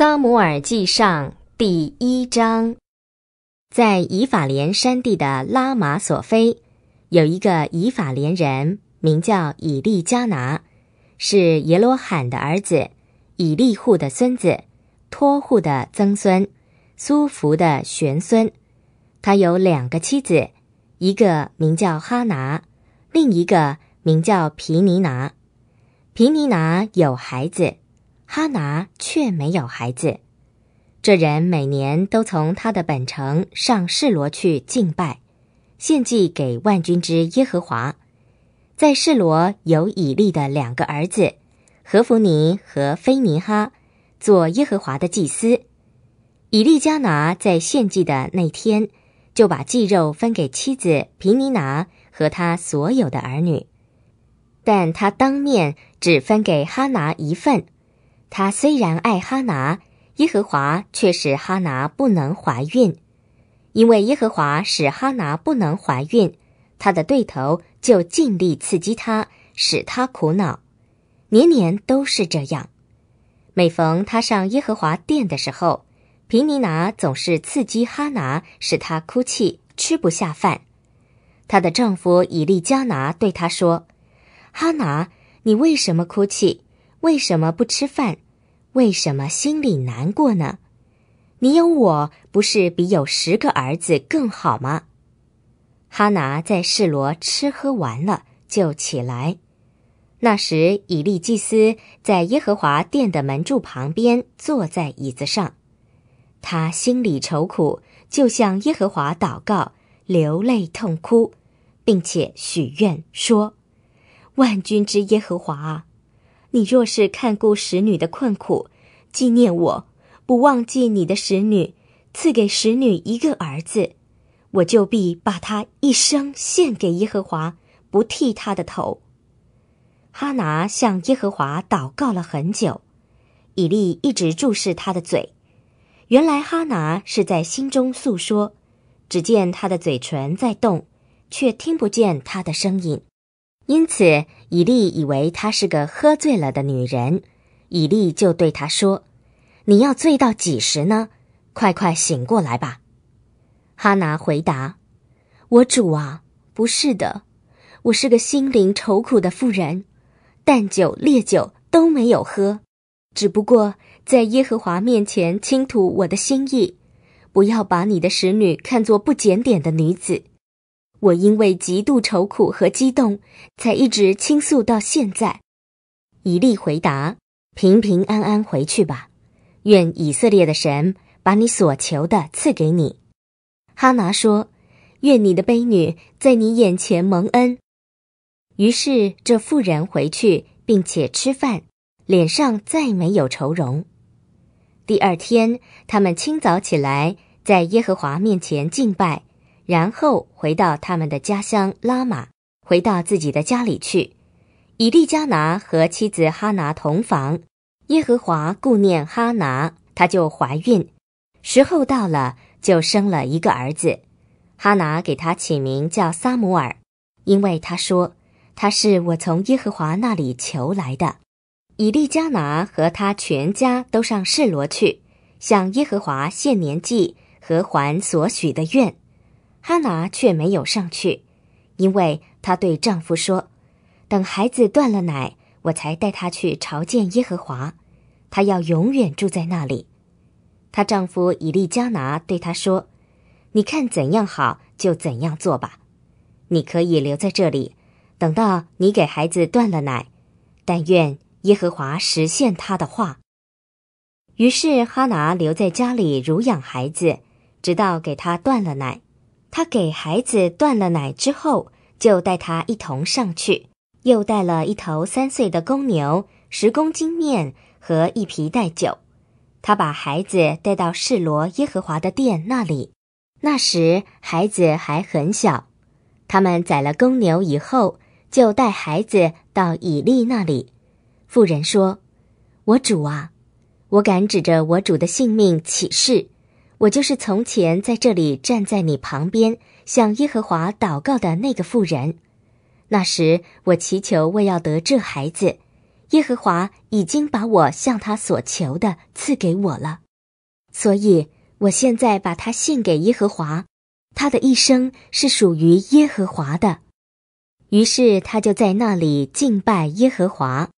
《萨姆尔记》上第一章，在以法莲山地的拉马索菲，有一个以法莲人，名叫以利加拿，是耶罗罕的儿子，以利户的孙子，托户的曾孙，苏福的玄孙。他有两个妻子，一个名叫哈拿，另一个名叫皮尼拿。皮尼拿有孩子。哈拿却没有孩子。这人每年都从他的本城上示罗去敬拜，献祭给万军之耶和华。在示罗有以利的两个儿子何弗尼和菲尼哈，做耶和华的祭司。以利加拿在献祭的那天，就把祭肉分给妻子皮尼拿和他所有的儿女，但他当面只分给哈拿一份。他虽然爱哈拿，耶和华却使哈拿不能怀孕，因为耶和华使哈拿不能怀孕，他的对头就尽力刺激他，使他苦恼，年年都是这样。每逢他上耶和华殿的时候，皮尼拿总是刺激哈拿，使她哭泣，吃不下饭。她的丈夫以利加拿对她说：“哈拿，你为什么哭泣？”为什么不吃饭？为什么心里难过呢？你有我，不是比有十个儿子更好吗？哈拿在示罗吃喝完了，就起来。那时以利祭司在耶和华殿的门柱旁边坐在椅子上，他心里愁苦，就向耶和华祷告，流泪痛哭，并且许愿说：“万军之耶和华啊！”你若是看顾使女的困苦，纪念我，不忘记你的使女，赐给使女一个儿子，我就必把他一生献给耶和华，不剃他的头。哈拿向耶和华祷告了很久，以利一直注视他的嘴。原来哈拿是在心中诉说，只见他的嘴唇在动，却听不见他的声音。因此，以利以为她是个喝醉了的女人，以利就对她说：“你要醉到几时呢？快快醒过来吧！”哈拿回答：“我主啊，不是的，我是个心灵愁苦的妇人，淡酒、烈酒都没有喝，只不过在耶和华面前倾吐我的心意。不要把你的使女看作不检点的女子。”我因为极度愁苦和激动，才一直倾诉到现在。以利回答：“平平安安回去吧，愿以色列的神把你所求的赐给你。”哈拿说：“愿你的悲女在你眼前蒙恩。”于是这妇人回去，并且吃饭，脸上再没有愁容。第二天，他们清早起来，在耶和华面前敬拜。然后回到他们的家乡拉玛，回到自己的家里去。以利加拿和妻子哈拿同房，耶和华顾念哈拿，她就怀孕。时候到了，就生了一个儿子。哈拿给他起名叫撒母耳，因为他说他是我从耶和华那里求来的。以利加拿和他全家都上示罗去，向耶和华献年祭和还所许的愿。哈拿却没有上去，因为她对丈夫说：“等孩子断了奶，我才带他去朝见耶和华。他要永远住在那里。”她丈夫以利加拿对她说：“你看怎样好就怎样做吧。你可以留在这里，等到你给孩子断了奶。但愿耶和华实现他的话。”于是哈拿留在家里乳养孩子，直到给他断了奶。他给孩子断了奶之后，就带他一同上去，又带了一头三岁的公牛、十公斤面和一皮带酒。他把孩子带到示罗耶和华的殿那里，那时孩子还很小。他们宰了公牛以后，就带孩子到以利那里。妇人说：“我主啊，我敢指着我主的性命起誓。”我就是从前在这里站在你旁边向耶和华祷告的那个妇人，那时我祈求为要得这孩子，耶和华已经把我向他所求的赐给我了，所以我现在把他献给耶和华，他的一生是属于耶和华的，于是他就在那里敬拜耶和华。